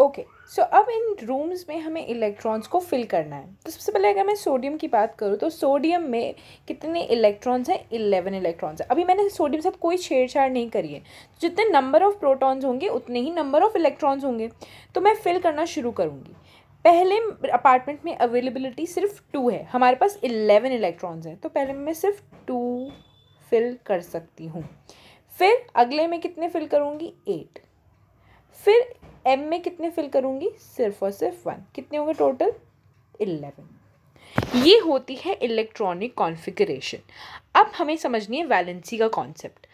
okay so अब इन rooms में हमें इलेक्ट्रॉन्स को फिल करना है तो सबसे पहले अगर मैं सोडियम की बात करूँ तो सोडियम में कितने इलेक्ट्रॉन्स हैं इलेवन इलेक्ट्रॉन्स हैं अभी मैंने सोडियम से कोई छेड़छाड़ नहीं करी है तो जितने नंबर ऑफ़ प्रोटॉन्स होंगे उतने ही नंबर ऑफ़ इलेक्ट्रॉन्स होंगे तो मैं फिल करना शुरू करूँगी पहले अपार्टमेंट में अवेलेबिलिटी सिर्फ टू है हमारे पास इलेवन इलेक्ट्रॉन्स हैं तो पहले मैं सिर्फ टू फिल कर सकती हूँ फिर अगले में कितने फिल करूँगी एट फिर एम में कितने फिल करूँगी सिर्फ और सिर्फ वन कितने होंगे टोटल इलेवन ये होती है इलेक्ट्रॉनिक कॉन्फ़िगरेशन अब हमें समझनी है वैलेंसी का कॉन्सेप्ट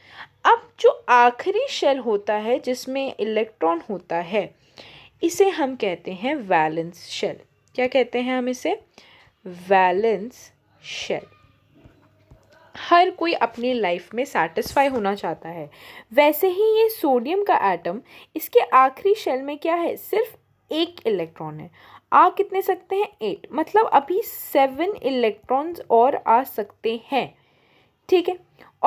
अब जो आखिरी शेल होता है जिसमें इलेक्ट्रॉन होता है इसे हम कहते हैं वैलेंस शेल क्या कहते हैं हम इसे वैलेंस शेल हर कोई अपनी लाइफ में सेटिस्फाई होना चाहता है वैसे ही ये सोडियम का एटम इसके आखिरी शेल में क्या है सिर्फ एक इलेक्ट्रॉन है आ कितने सकते हैं एट मतलब अभी सेवन इलेक्ट्रॉन्स और आ सकते हैं ठीक है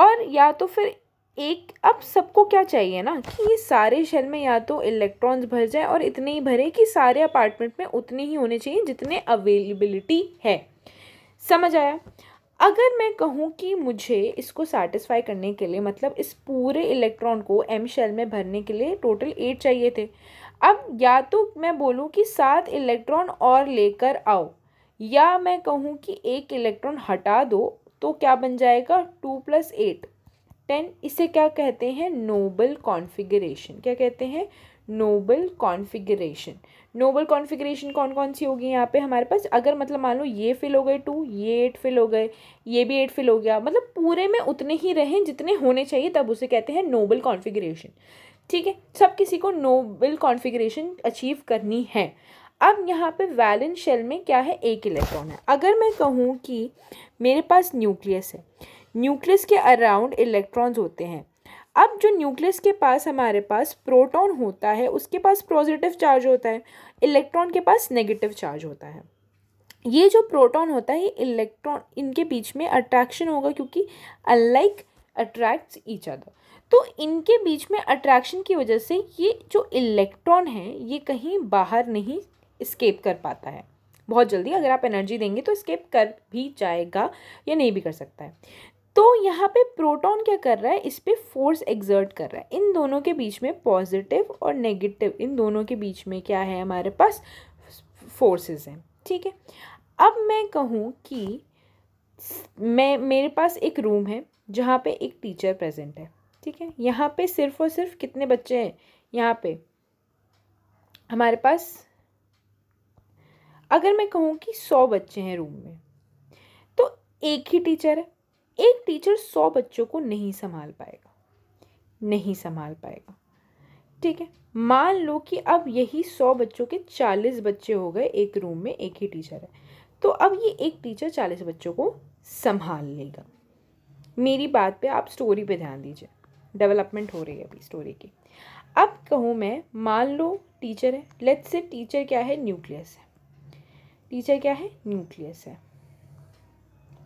और या तो फिर एक अब सबको क्या चाहिए ना कि ये सारे शेल में या तो इलेक्ट्रॉन्स भर जाए और इतने ही भरे कि सारे अपार्टमेंट में उतने ही होने चाहिए जितने अवेलेबिलिटी है समझ आया अगर मैं कहूँ कि मुझे इसको सेटिस्फाई करने के लिए मतलब इस पूरे इलेक्ट्रॉन को एम शेल में भरने के लिए टोटल एट चाहिए थे अब या तो मैं बोलूँ कि सात इलेक्ट्रॉन और लेकर आओ या मैं कहूँ कि एक इलेक्ट्रॉन हटा दो तो क्या बन जाएगा टू प्लस एट टेन इसे क्या कहते हैं नोबल कॉन्फ़िगरेशन क्या कहते हैं नोबल कॉन्फ़िगरेशन नोबल कॉन्फ़िगरेशन कौन कौन सी होगी यहाँ पे हमारे पास अगर मतलब मान लो ये फिल हो गए टू ये एट फिल हो गए ये भी एट फिल हो गया मतलब पूरे में उतने ही रहें जितने होने चाहिए तब उसे कहते हैं नोबल कॉन्फ़िगरेशन ठीक है सब किसी को नोबल कॉन्फ़िगरेशन अचीव करनी है अब यहाँ पे वैलेंस शेल में क्या है एक इलेक्ट्रॉन है अगर मैं कहूँ कि मेरे पास न्यूक्लियस है न्यूक्लियस के अराउंड इलेक्ट्रॉन्स होते हैं अब जो न्यूक्लियस के पास हमारे पास प्रोटॉन होता है उसके पास पॉजिटिव चार्ज होता है इलेक्ट्रॉन के पास नेगेटिव चार्ज होता है ये जो प्रोटॉन होता है इलेक्ट्रॉन इनके बीच में अट्रैक्शन होगा क्योंकि अनलाइक अट्रैक्ट्स ईच अदर तो इनके बीच में अट्रैक्शन की वजह से ये जो इलेक्ट्रॉन है ये कहीं बाहर नहीं इस्केप कर पाता है बहुत जल्दी अगर आप एनर्जी देंगे तो स्केप कर भी जाएगा या नहीं भी कर सकता है तो यहाँ पे प्रोटॉन क्या कर रहा है इस पर फोर्स एग्जर्ट कर रहा है इन दोनों के बीच में पॉजिटिव और नेगेटिव इन दोनों के बीच में क्या है हमारे पास फोर्सेस हैं ठीक है अब मैं कहूँ कि मैं मेरे पास एक रूम है जहाँ पे एक टीचर प्रेजेंट है ठीक है यहाँ पे सिर्फ और सिर्फ कितने बच्चे हैं यहाँ पे हमारे पास अगर मैं कहूँ कि सौ बच्चे हैं रूम में तो एक ही टीचर है एक टीचर सौ बच्चों को नहीं संभाल पाएगा नहीं संभाल पाएगा ठीक है मान लो कि अब यही सौ बच्चों के चालीस बच्चे हो गए एक रूम में एक ही टीचर है तो अब ये एक टीचर चालीस बच्चों को संभाल लेगा मेरी बात पे आप स्टोरी पे ध्यान दीजिए डेवलपमेंट हो रही है अभी स्टोरी की अब कहूँ मैं मान लो टीचर है लेट्स से टीचर क्या है न्यूक्लियस है टीचर क्या है न्यूक्लियस है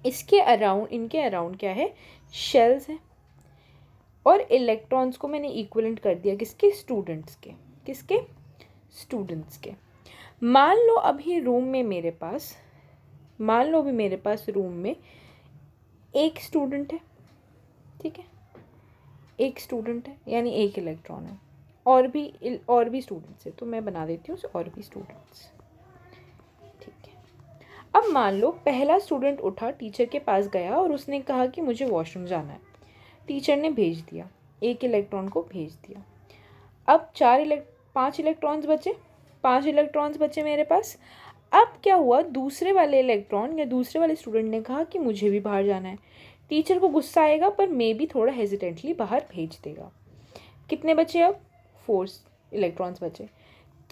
इसके अराउंड इनके अराउंड क्या है शेल्स हैं और इलेक्ट्रॉन्स को मैंने इक्वलेंट कर दिया किसके स्टूडेंट्स के किसके स्टूडेंट्स के मान लो अभी रूम में मेरे पास मान लो अभी मेरे पास रूम में एक स्टूडेंट है ठीक है एक स्टूडेंट है यानी एक इलेक्ट्रॉन है और भी और भी स्टूडेंट्स है तो मैं बना देती हूँ और भी स्टूडेंट्स अब मान लो पहला स्टूडेंट उठा टीचर के पास गया और उसने कहा कि मुझे वॉशरूम जाना है टीचर ने भेज दिया एक इलेक्ट्रॉन को भेज दिया अब चार इलेक्ट पाँच इलेक्ट्रॉन्स बचे पाँच इलेक्ट्रॉन्स बचे मेरे पास अब क्या हुआ दूसरे वाले इलेक्ट्रॉन या दूसरे वाले स्टूडेंट ने कहा कि मुझे भी बाहर जाना है टीचर को गुस्सा आएगा पर मे भी थोड़ा हेजिटेंटली बाहर भेज देगा कितने बचे अब फोर्स इलेक्ट्रॉन्स बचे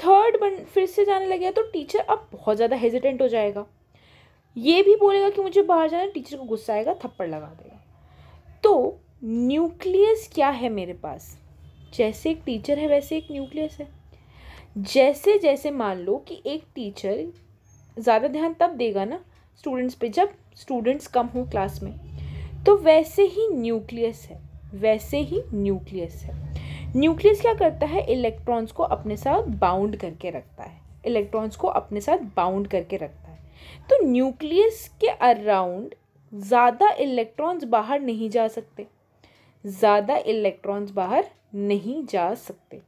थर्ड बन फिर से जाने लगे तो टीचर अब बहुत ज़्यादा हेजिटेंट हो जाएगा ये भी बोलेगा कि मुझे बाहर जाना टीचर को गुस्सा आएगा थप्पड़ लगा देगा तो न्यूक्लियस क्या है मेरे पास जैसे एक टीचर है वैसे एक न्यूक्लियस है जैसे जैसे मान लो कि एक टीचर ज़्यादा ध्यान तब देगा ना स्टूडेंट्स पे जब स्टूडेंट्स कम हो क्लास में तो वैसे ही न्यूक्लियस है वैसे ही न्यूक्लियस है न्यूक्लियस क्या करता है इलेक्ट्रॉन्स को अपने साथ बाउंड करके रखता है इलेक्ट्रॉन्स को अपने साथ बाउंड करके रखता है तो न्यूक्लियस के अराउंड ज़्यादा इलेक्ट्रॉन्स बाहर नहीं जा सकते ज़्यादा इलेक्ट्रॉन्स बाहर नहीं जा सकते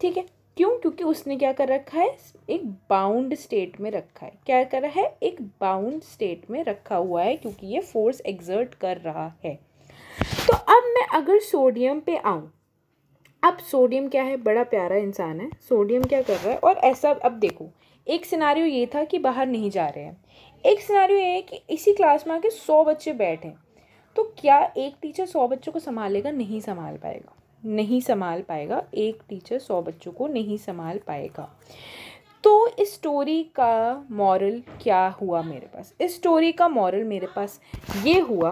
ठीक है क्यों क्योंकि उसने क्या कर रखा है एक बाउंड स्टेट में रखा है क्या कर रहा है एक बाउंड स्टेट में रखा हुआ है क्योंकि ये फोर्स एग्जर्ट कर रहा है तो अब मैं अगर सोडियम पे आऊँ अब सोडियम क्या है बड़ा प्यारा इंसान है सोडियम क्या कर रहा है और ऐसा अब देखो एक सिनारियो ये था कि बाहर नहीं जा रहे हैं एक सिनारियो ये है कि इसी क्लास में आके सौ बच्चे बैठे तो क्या एक टीचर सौ बच्चों को संभालेगा नहीं संभाल पाएगा नहीं संभाल पाएगा एक टीचर सौ बच्चों को नहीं संभाल पाएगा तो इस स्टोरी का मॉरल क्या हुआ मेरे पास इस स्टोरी का मॉरल मेरे पास ये हुआ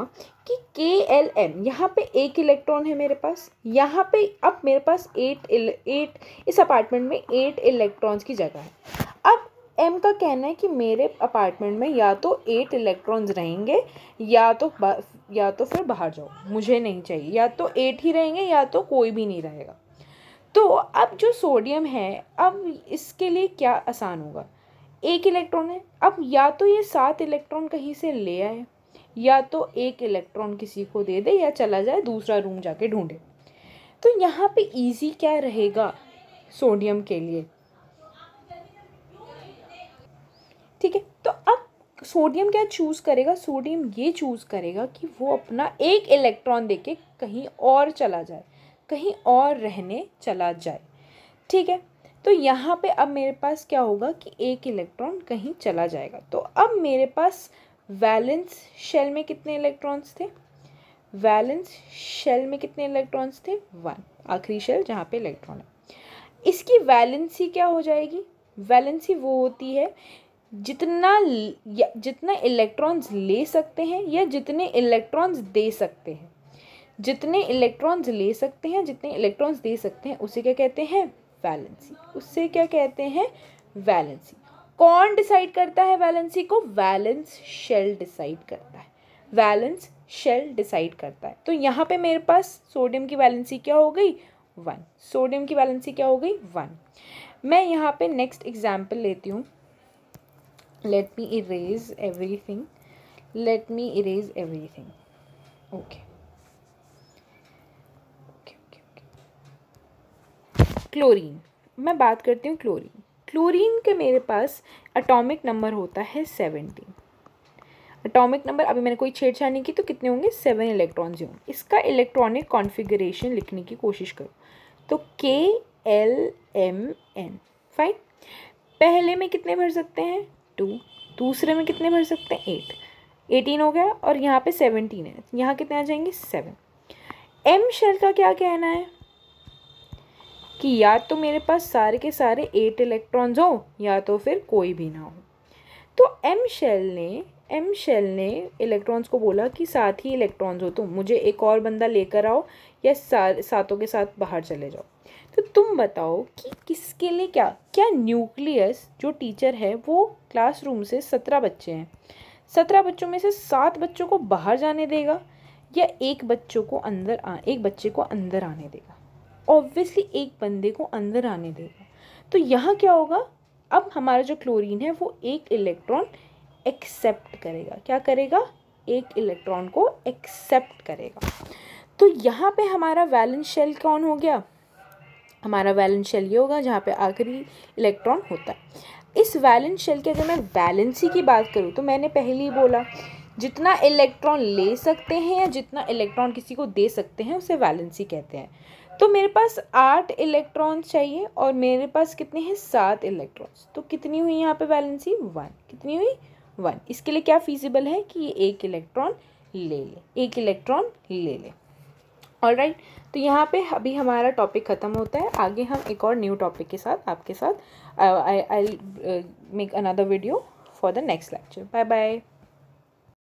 कि के एल एम यहाँ पे एक इलेक्ट्रॉन है मेरे पास यहाँ पे अब मेरे पास एट एट इस अपार्टमेंट में एट इलेक्ट्रॉन्स की जगह है एम का कहना है कि मेरे अपार्टमेंट में या तो एट इलेक्ट्रॉन्स रहेंगे या तो या तो फिर बाहर जाओ मुझे नहीं चाहिए या तो एट ही रहेंगे या तो कोई भी नहीं रहेगा तो अब जो सोडियम है अब इसके लिए क्या आसान होगा एक इलेक्ट्रॉन है अब या तो ये सात इलेक्ट्रॉन कहीं से ले आए या तो एक इलेक्ट्रॉन किसी को दे दे या चला जाए दूसरा रूम जाके ढूंढे तो यहाँ पे इजी क्या रहेगा सोडियम के लिए सोडियम क्या चूज़ करेगा सोडियम ये चूज़ करेगा कि वो अपना एक इलेक्ट्रॉन देके कहीं और चला जाए कहीं और रहने चला जाए ठीक है तो यहाँ पे अब मेरे पास क्या होगा कि एक इलेक्ट्रॉन कहीं चला जाएगा तो अब मेरे पास वैलेंस शेल में कितने इलेक्ट्रॉन्स थे वैलेंस शेल में कितने इलेक्ट्रॉन्स थे वन आखिरी शेल जहाँ पे इलेक्ट्रॉन है इसकी वैलेंसी क्या हो जाएगी वैलेंसी वो होती है जितना जितना इलेक्ट्रॉन्स ले सकते हैं या जितने इलेक्ट्रॉन्स दे सकते हैं जितने इलेक्ट्रॉन्स ले सकते हैं जितने इलेक्ट्रॉन्स दे सकते हैं उसे क्या कहते हैं वैलेंसी उससे क्या कहते हैं वैलेंसी कौन डिसाइड करता है वैलेंसी को वैलेंस शेल डिसाइड करता है वैलेंस शेल डिसाइड करता है तो यहाँ पे मेरे पास सोडियम की वैलेंसी क्या हो गई वन सोडियम की वैलेंसी क्या हो गई वन मैं यहाँ पे नेक्स्ट एग्जाम्पल लेती हूँ let me erase everything let me erase everything okay chlorine मैं बात करती हूँ क्लोरीन क्लोरीन के मेरे पास अटोमिक नंबर होता है सेवेंटीन अटोमिक नंबर अभी मैंने कोई छेड़छाड़ नहीं की तो कितने होंगे सेवन इलेक्ट्रॉन्स होंगे इसका इलेक्ट्रॉनिक कॉन्फिगरेशन लिखने की कोशिश करो तो के एल एम एन फाइन पहले में कितने भर सकते हैं टू दूसरे में कितने भर सकते हैं एट एटीन हो गया और यहाँ पे सेवनटीन है यहाँ कितने आ जाएंगे सेवन एम शेल का क्या कहना है कि या तो मेरे पास सारे के सारे एट इलेक्ट्रॉन्स हो या तो फिर कोई भी ना हो तो एम शेल ने एम शेल ने इलेक्ट्रॉन्स को बोला कि साथ ही इलेक्ट्रॉन्स हो तुम मुझे एक और बंदा लेकर आओ या सा, सातों के साथ बाहर चले जाओ तो तुम बताओ कि किसके लिए क्या क्या न्यूक्लियस जो टीचर है वो क्लासरूम से सत्रह बच्चे हैं सत्रह बच्चों में से सात बच्चों को बाहर जाने देगा या एक बच्चों को अंदर आ एक बच्चे को अंदर आने देगा ऑब्वियसली एक बंदे को अंदर आने देगा तो यहाँ क्या होगा अब हमारा जो क्लोरीन है वो एक इलेक्ट्रॉन एक्सेप्ट करेगा क्या करेगा एक इलेक्ट्रॉन को एक्सेप्ट करेगा तो यहाँ पे हमारा वैलेंस शेल कौन हो गया हमारा वैलेंस शेल ये होगा जहाँ पे आखिरी इलेक्ट्रॉन होता है इस वैलेंस शेल की अगर मैं वैलेंसी की बात करूँ तो मैंने पहले ही बोला जितना इलेक्ट्रॉन ले सकते हैं या जितना इलेक्ट्रॉन किसी को दे सकते हैं उसे वैलेंसी कहते हैं तो मेरे पास आठ इलेक्ट्रॉन्स चाहिए और मेरे पास कितने हैं सात इलेक्ट्रॉन्स तो कितनी हुई यहाँ पे वैलेंसी वन कितनी हुई वन इसके लिए क्या फिजिबल है कि ये एक इलेक्ट्रॉन ले ले एक इलेक्ट्रॉन ले ले ऑल राइट right, तो यहाँ पे अभी हमारा टॉपिक ख़त्म होता है आगे हम एक और न्यू टॉपिक के साथ आपके साथ I I make another video for the next lecture bye bye